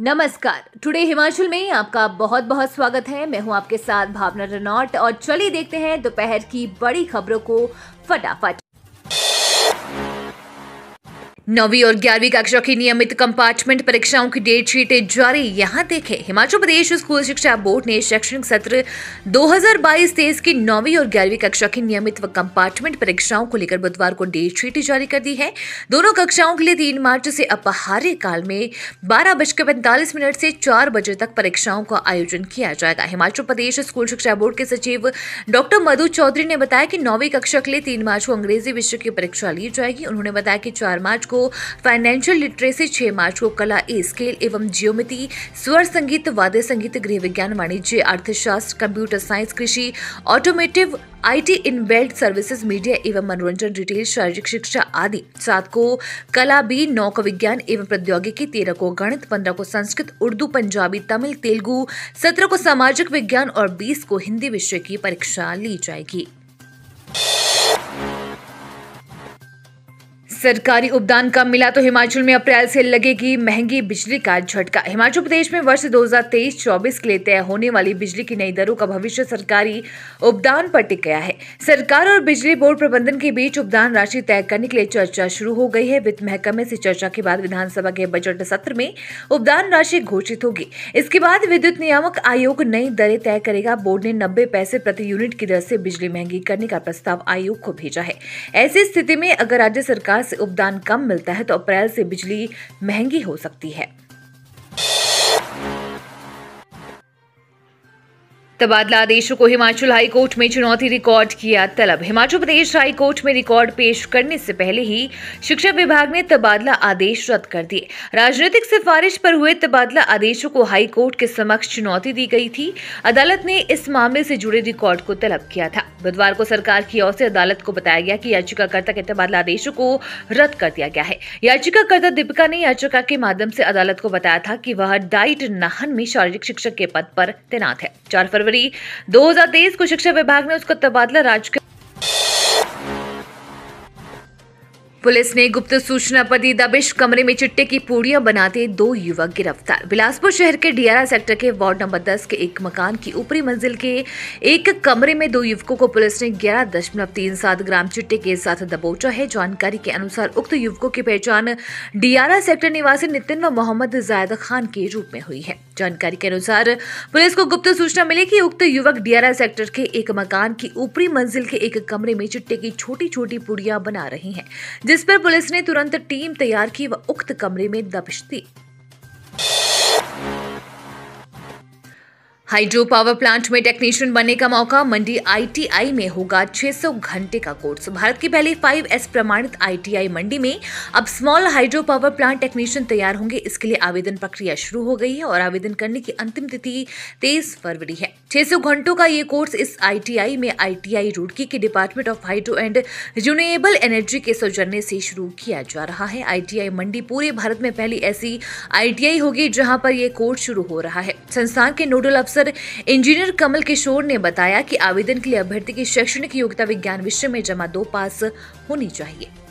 नमस्कार टुडे हिमाचल में आपका बहुत बहुत स्वागत है मैं हूं आपके साथ भावना रनौट और चलिए देखते हैं दोपहर की बड़ी खबरों को फटाफट नौवीं और ग्यारहवीं कक्षा की नियमित कंपार्टमेंट परीक्षाओं की डेट शीटें जारी यहां देखें हिमाचल प्रदेश स्कूल शिक्षा बोर्ड ने शैक्षणिक सत्र 2022-23 की नौवीं और ग्यारहवीं कक्षा की नियमित व कंपार्टमेंट परीक्षाओं को लेकर बुधवार को डेट शीट जारी कर दी है दोनों कक्षाओं के लिए तीन मार्च से अपहार्य काल में बारह बजकर पैंतालीस मिनट से चार बजे तक परीक्षाओं का आयोजन किया जाएगा हिमाचल प्रदेश स्कूल शिक्षा बोर्ड के सचिव डॉक्टर मधु चौधरी ने बताया कि नौवीं कक्षा के लिए तीन मार्च को अंग्रेजी विषय की परीक्षा ली जाएगी उन्होंने बताया कि चार मार्च को फाइनेंशियल लिटरेसी छह मार्च को कला ए स्केल एवं जियोमिति स्वर संगीत वाद्य संगीत गृह विज्ञान वाणिज्य अर्थशास्त्र कंप्यूटर साइंस कृषि automotive IT enabled services media एवं मनोरंजन रिटेल शारीरिक शिक्षा आदि सात को कला बी नौ को विज्ञान एवं प्रौद्योगिकी तेरह को गणित पंद्रह को संस्कृत उर्दू पंजाबी तमिल तेलुगु सत्रह को सामाजिक विज्ञान और बीस को हिंदी विषय की परीक्षा ली जाएगी सरकारी उपदान कम मिला तो हिमाचल में अप्रैल से लगेगी महंगी बिजली का झटका हिमाचल प्रदेश में वर्ष 2023-24 के लिए तय होने वाली बिजली की नई दरों का भविष्य सरकारी उपदान पर टिक गया है सरकार और बिजली बोर्ड प्रबंधन के बीच उपदान राशि तय करने के लिए चर्चा शुरू हो गई है वित्त महकमे से चर्चा के बाद विधानसभा के बजट सत्र में उपदान राशि घोषित होगी इसके बाद विद्युत नियामक आयोग नई दरें तय करेगा बोर्ड ने नब्बे पैसे प्रति यूनिट की दर से बिजली महंगी करने का प्रस्ताव आयोग को भेजा है ऐसी स्थिति में अगर राज्य सरकार से उपदान कम मिलता है तो अप्रैल से बिजली महंगी हो सकती है तबादला आदेशों को हिमाचल हाईकोर्ट में चुनौती रिकॉर्ड किया तलब हिमाचल प्रदेश हाईकोर्ट में रिकॉर्ड पेश करने से पहले ही शिक्षा विभाग ने तबादला आदेश रद्द कर दिए राजनीतिक सिफारिश पर हुए तबादला आदेशों को हाईकोर्ट के समक्ष चुनौती दी गई थी अदालत ने इस मामले से जुड़े रिकॉर्ड को तलब किया था बुधवार को सरकार की ओर से अदालत को बताया गया कि याचिकाकर्ता के तबादला आदेशों को रद्द कर दिया गया है याचिकाकर्ता दीपिका ने याचिका के माध्यम से अदालत को बताया था कि वह डाइट नाहन में शारीरिक शिक्षक के पद पर तैनात है चार फरवरी फरवरी 2023 को शिक्षा विभाग ने उसका तबादला राजकीय पुलिस ने गुप्त सूचना पर दी दबिश कमरे में चिट्टे की पूड़ियां बनाते दो युवक गिरफ्तार बिलासपुर शहर के डियारा सेक्टर के वार्ड नंबर 10 के एक मकान की ऊपरी मंजिल के एक कमरे में दो युवकों को पुलिस ने ग्यारह दशमलव तीन सात ग्राम चिट्टे के साथ दबोचा है जानकारी के अनुसार उक्त युवकों की पहचान डियारा सेक्टर निवासी नितिन व मोहम्मद जायद खान के रूप में हुई है जानकारी के अनुसार पुलिस को गुप्त सूचना मिली कि उक्त युवक डीआरआई सेक्टर के एक मकान की ऊपरी मंजिल के एक कमरे में चिट्टे की छोटी छोटी पुड़िया बना रही हैं जिस पर पुलिस ने तुरंत टीम तैयार की व उक्त कमरे में दबिश दी हाइड्रो पावर प्लांट में टेक्नीशियन बनने का मौका मंडी आईटीआई में होगा 600 घंटे का कोर्स भारत की पहली 5S प्रमाणित आईटीआई मंडी में अब small hydro power plant technician तैयार होंगे इसके लिए आवेदन प्रक्रिया शुरू हो गई है और आवेदन करने की अंतिम तिथि तेईस फरवरी है सौ घंटों का ये कोर्स इस आईटीआई में आईटीआई रुड़की के department of hydro and renewable energy के सौजन्य से शुरू किया जा रहा है आईटीआई मंडी पूरे भारत में पहली ऐसी आईटीआई होगी जहां पर यह कोर्स शुरू हो रहा है संस्थान के नोडल अफसर इंजीनियर कमल किशोर ने बताया कि आवेदन के लिए अभ्यर्थी की शैक्षणिक योग्यता विज्ञान विषय में जमा दो पास होनी चाहिए